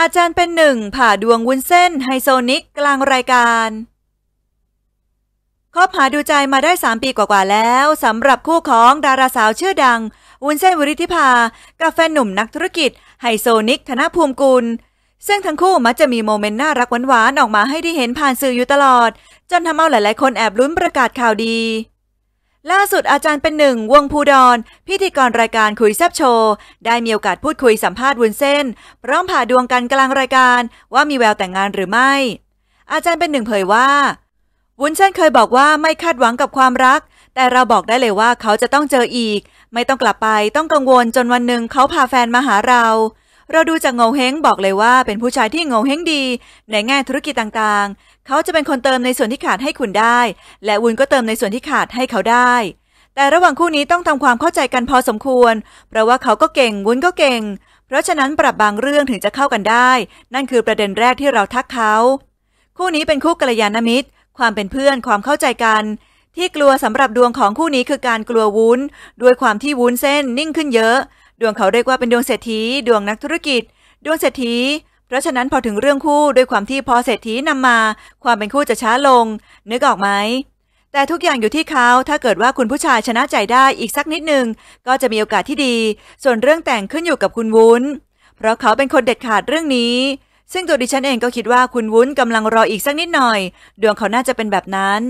อาจารย์เป็นหนึ่ง ผ่าดวงวุ้นเส้นไฮโซนิกกลางรายการคบหาดูใจมาได้ 3 ปีกว่าๆแล้วสำหรับคู่ของดาราสาวชื่อดัง วุ้นเส้นวริธิภากับแฟนหนุ่มนักธุรกิจ ไฮโซนิก ธนภูมิกุล ซึ่งทั้งคู่มักจะมีโมเมนต์น่ารักหวานๆออกมาให้ได้เห็นผ่านสื่ออยู่ตลอด จนทำเอาหลาย ๆคนแอบลุ้นประกาศข่าวดีล่าสุดอาจารย์เป็นหนึ่งวงภูดอนพิธีกรรายการคุยแซบโชว์ได้มีโอกาสพูดคุยสัมภาษณ์วุ้นเส้นพร้อมผ่าดวงกันกลางรายการ ว่ามีแววแต่งงานหรือไม่ อาจารย์เป็นหนึ่งเผยว่า วุ้นเส้นเคยบอกว่าไม่คาดหวังกับความรัก แต่เราบอกได้เลยว่าเขาจะต้องเจออีก ไม่ต้องกลับไป ต้องกังวลจนวันหนึ่งเขาพาแฟนมาหาเราเราดูจากงงเฮงบอกเลยว่า เป็นผู้ชายที่งงเฮงดี ในแง่ธุรกิจต่างๆ เขาจะเป็นคนเติมในส่วนที่ขาดให้คุณได้ และวุ้นก็เติมในส่วนที่ขาดให้เขาได้ แต่ระหว่างคู่นี้ต้องทำความเข้าใจกันพอสมควรเพราะว่าเขาก็เก่งวุ้นก็เก่ง เพราะฉะนั้นปรับบางเรื่องถึงจะเข้ากันได้ นั่นคือประเด็นแรกที่เราทักเขา คู่นี้เป็นคู่กัลยาณมิตร ความเป็นเพื่อนความเข้าใจกัน ที่กลัวสำหรับดวงของคู่นี้คือการกลัววุ้น ด้วยความที่วุ้นเส้นนิ่งขึ้นเยอะดวงเขาเรียกว่าเป็นดวงเศรษฐีดวงนักธุรกิจ ดวงเศรษฐี เพราะฉะนั้นพอถึงเรื่องคู่ด้วยความที่พอเศรษฐีนำมา ความเป็นคู่จะช้าลงนึกออกไหมแต่ทุกอย่างอยู่ที่เขาถ้าเกิดว่าคุณผู้ชายชนะใจได้อีกสักนิดหนึ่งก็จะมีโอกาสที่ดี ส่วนเรื่องแต่งขึ้นอยู่กับคุณวุ้นเพราะเขาเป็นคนเด็ดขาดเรื่องนี้ ซึ่งตัวดิฉันเองก็คิดว่าคุณวุ้นกำลังรออีกสักนิดหน่อย ดวงเขาน่าจะเป็นแบบนั้น